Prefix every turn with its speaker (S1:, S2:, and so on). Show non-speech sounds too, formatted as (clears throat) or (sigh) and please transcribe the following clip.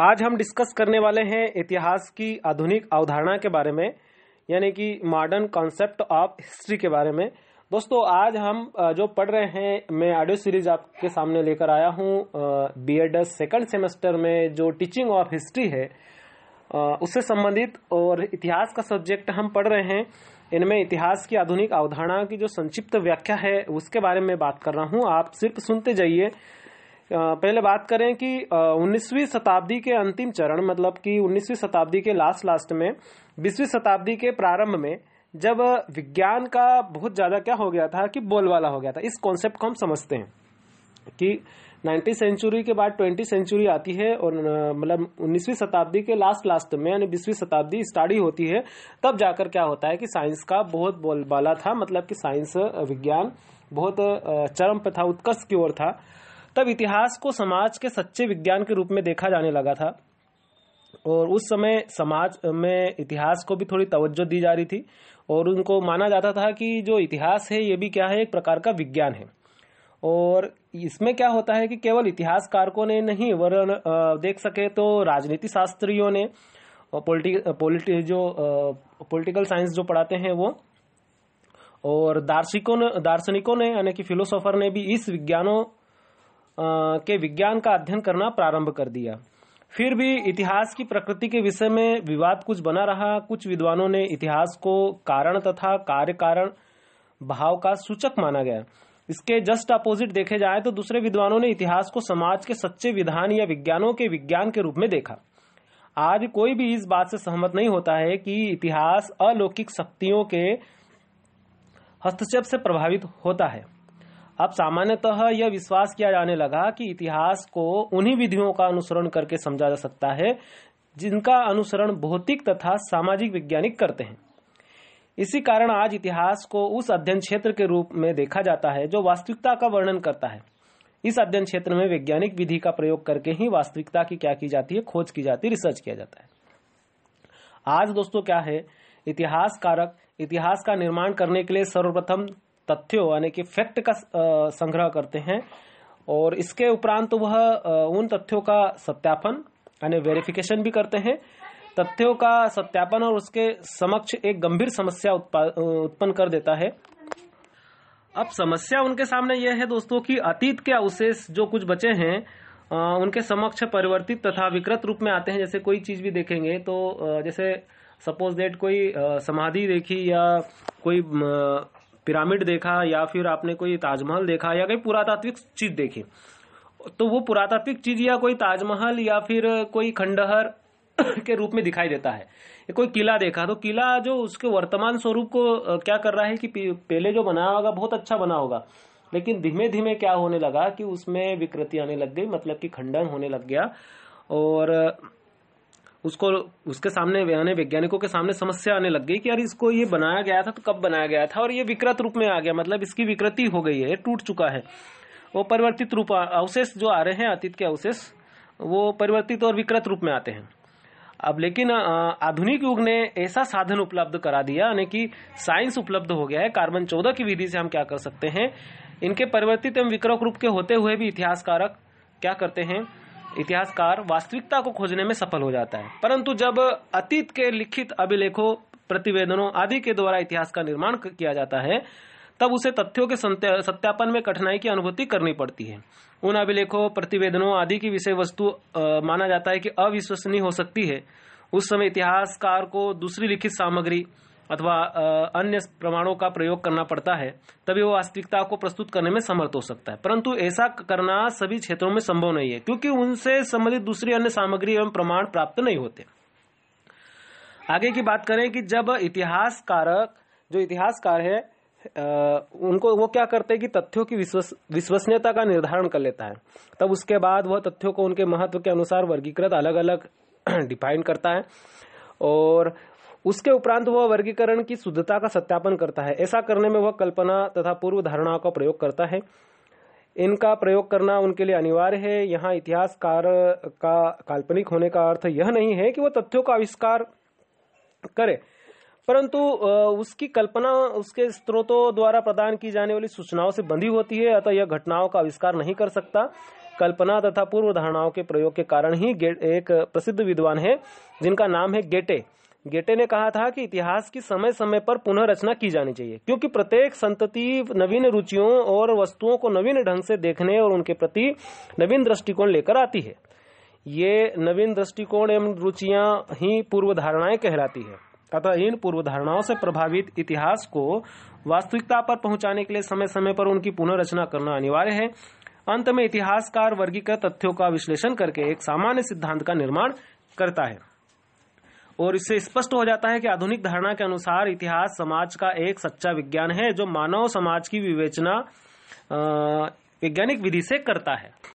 S1: आज हम डिस्कस करने वाले हैं इतिहास की आधुनिक अवधारणा के बारे में यानी कि मॉडर्न कॉन्सेप्ट ऑफ हिस्ट्री के बारे में दोस्तों आज हम जो पढ़ रहे हैं मैं ऑडियो सीरीज आपके सामने लेकर आया हूँ बी एड सेकेंड सेमेस्टर में जो टीचिंग ऑफ हिस्ट्री है उससे संबंधित और इतिहास का सब्जेक्ट हम पढ़ रहे हैं इनमें इतिहास की आधुनिक अवधारणा की जो संक्षिप्त व्याख्या है उसके बारे में बात कर रहा हूँ आप सिर्फ सुनते जाइए पहले बात करें कि 19वीं शताब्दी के अंतिम चरण मतलब कि 19वीं शताब्दी के लास्ट लास्ट में बीसवीं शताब्दी के प्रारंभ में जब विज्ञान का बहुत ज़्यादा क्या हो गया था कि बोलवाला हो गया था इस कॉन्सेप्ट को हम समझते हैं कि नाइन्टी सेंचुरी के बाद ट्वेंटी सेंचुरी आती है और मतलब उन्नीसवीं शताब्दी के लास्ट लास्ट में यानी बीसवीं शताब्दी स्टार्ट होती है तब जाकर क्या होता है कि साइंस का बहुत बोलबाला था मतलब कि साइंस विज्ञान बहुत चरम पे था उत्कर्ष की ओर था तब इतिहास को समाज के सच्चे विज्ञान के रूप में देखा जाने लगा था और उस समय समाज में इतिहास को भी थोड़ी तवज्जो दी जा रही थी और उनको माना जाता था कि जो इतिहास है ये भी क्या है एक प्रकार का विज्ञान है और इसमें क्या होता है कि केवल इतिहासकारकों ने नहीं वरण देख सके तो राजनीति शास्त्रियों ने पोलिटी पोलिटिक जो पॉलिटिकल साइंस जो पढ़ाते हैं वो और दार्शिकों ने दार्शनिकों ने यानी कि फिलोसोफर ने भी इस विज्ञानों के विज्ञान का अध्ययन करना प्रारंभ कर दिया फिर भी इतिहास की प्रकृति के विषय में विवाद कुछ बना रहा कुछ विद्वानों ने इतिहास को कारण तथा कार्य कारण भाव का सूचक माना गया इसके जस्ट अपोजिट देखे जाए तो दूसरे विद्वानों ने इतिहास को समाज के सच्चे विधान या विज्ञानों के विज्ञान के रूप में देखा आज कोई भी इस बात से सहमत नहीं होता है कि इतिहास अलौकिक शक्तियों के हस्तक्षेप से प्रभावित होता है अब सामान्यतः यह विश्वास किया जाने लगा कि इतिहास को उन्हीं विधियों का अनुसरण करके समझा जा सकता है जिनका अनुसरण भौतिक तथा सामाजिक वैज्ञानिक करते हैं इसी कारण आज इतिहास को उस अध्ययन क्षेत्र के रूप में देखा जाता है जो वास्तविकता का वर्णन करता है इस अध्ययन क्षेत्र में वैज्ञानिक विधि का प्रयोग करके ही वास्तविकता की क्या की जाती है खोज की जाती है रिसर्च किया जाता है आज दोस्तों क्या है इतिहास कारक इतिहास का निर्माण करने के लिए सर्वप्रथम तथ्यों यानी कि फैक्ट का संग्रह करते हैं और इसके उपरांत तो वह उन तथ्यों का सत्यापन यानी वेरिफिकेशन भी करते हैं तथ्यों का सत्यापन और उसके समक्ष एक गंभीर समस्या उत्पन्न कर देता है अब समस्या उनके सामने यह है दोस्तों कि अतीत के अवशेष जो कुछ बचे हैं उनके समक्ष परिवर्तित तथा विकृत रूप में आते हैं जैसे कोई चीज़ भी देखेंगे तो जैसे सपोज डेट कोई समाधि देखी या कोई पिरामिड देखा या फिर आपने कोई ताजमहल देखा या कोई पुरातात्विक चीज देखी तो वो पुरातात्विक चीज या कोई ताजमहल या फिर कोई खंडहर (coughs) के रूप में दिखाई देता है कोई किला देखा तो किला जो उसके वर्तमान स्वरूप को क्या कर रहा है कि पहले जो बनाया होगा बहुत अच्छा बना होगा लेकिन धीमे धीमे क्या होने लगा कि उसमें विकृति आने लग गई मतलब कि खंडन होने लग गया और उसको उसके सामने यानी वैज्ञानिकों के सामने समस्या आने लग गई कि यार इसको ये बनाया गया था तो कब बनाया गया था और ये विकृत रूप में आ गया मतलब इसकी विकृति हो गई है टूट चुका है वो परिवर्तित रूप अवशेष जो आ रहे हैं अतीत के अवशेष वो परिवर्तित और विकृत रूप में आते हैं अब लेकिन आधुनिक युग ने ऐसा साधन उपलब्ध करा दिया यानी कि साइंस उपलब्ध हो गया है कार्बन चौदह की विधि से हम क्या कर सकते हैं इनके परिवर्तित एवं विकृत रूप के होते हुए भी इतिहासकारक क्या करते हैं इतिहासकार वास्तविकता को खोजने में सफल हो जाता है परंतु जब अतीत के लिखित अभिलेखों प्रतिवेदनों आदि के द्वारा इतिहास का निर्माण किया जाता है तब उसे तथ्यों के सत्यापन में कठिनाई की अनुभूति करनी पड़ती है उन अभिलेखों प्रतिवेदनों आदि की विषय वस्तु आ, माना जाता है कि अविश्वसनीय हो सकती है उस समय इतिहासकार को दूसरी लिखित सामग्री अथवा अन्य प्रमाणों का प्रयोग करना पड़ता है तभी वो वास्तविकता को प्रस्तुत करने में समर्थ हो सकता है परंतु ऐसा करना सभी क्षेत्रों में संभव नहीं है क्योंकि उनसे संबंधित दूसरी अन्य सामग्री एवं प्रमाण प्राप्त नहीं होते आगे की बात करें कि जब इतिहासकारक जो इतिहासकार है उनको वो क्या करते हैं कि तथ्यों की विश्वसनीयता का निर्धारण कर लेता है तब उसके बाद वह तथ्यों को उनके महत्व के अनुसार वर्गीकृत अलग अलग (clears throat) डिफाइन करता है और उसके उपरांत वह वर्गीकरण की शुद्धता का सत्यापन करता है ऐसा करने में वह कल्पना तथा पूर्व धारणाओं का प्रयोग करता है इनका प्रयोग करना उनके लिए अनिवार्य है यहाँ इतिहासकार का काल्पनिक होने का अर्थ यह नहीं है कि वह तथ्यों का आविष्कार करे परंतु उसकी कल्पना उसके स्रोतों द्वारा प्रदान की जाने वाली सूचनाओं से बंधी होती है अतः यह घटनाओं का आविष्कार नहीं कर सकता कल्पना तथा पूर्व धारणाओं के प्रयोग के कारण ही एक प्रसिद्ध विद्वान है जिनका नाम है गेटे गेटे ने कहा था कि इतिहास की समय समय पर पुनः रचना की जानी चाहिए क्योंकि प्रत्येक संतति नवीन रुचियों और वस्तुओं को नवीन ढंग से देखने और उनके प्रति नवीन दृष्टिकोण लेकर आती है ये नवीन दृष्टिकोण एवं रुचियां ही पूर्व धारणाएं कहलाती है अतः इन पूर्व धारणाओं से प्रभावित इतिहास को वास्तविकता पर पहुंचाने के लिए समय समय पर उनकी पुनः रचना करना अनिवार्य है अंत में इतिहासकार वर्गीकृत तथ्यों का विश्लेषण करके एक सामान्य सिद्धांत का निर्माण करता है और इससे स्पष्ट हो जाता है कि आधुनिक धारणा के अनुसार इतिहास समाज का एक सच्चा विज्ञान है जो मानव समाज की विवेचना वैज्ञानिक विधि से करता है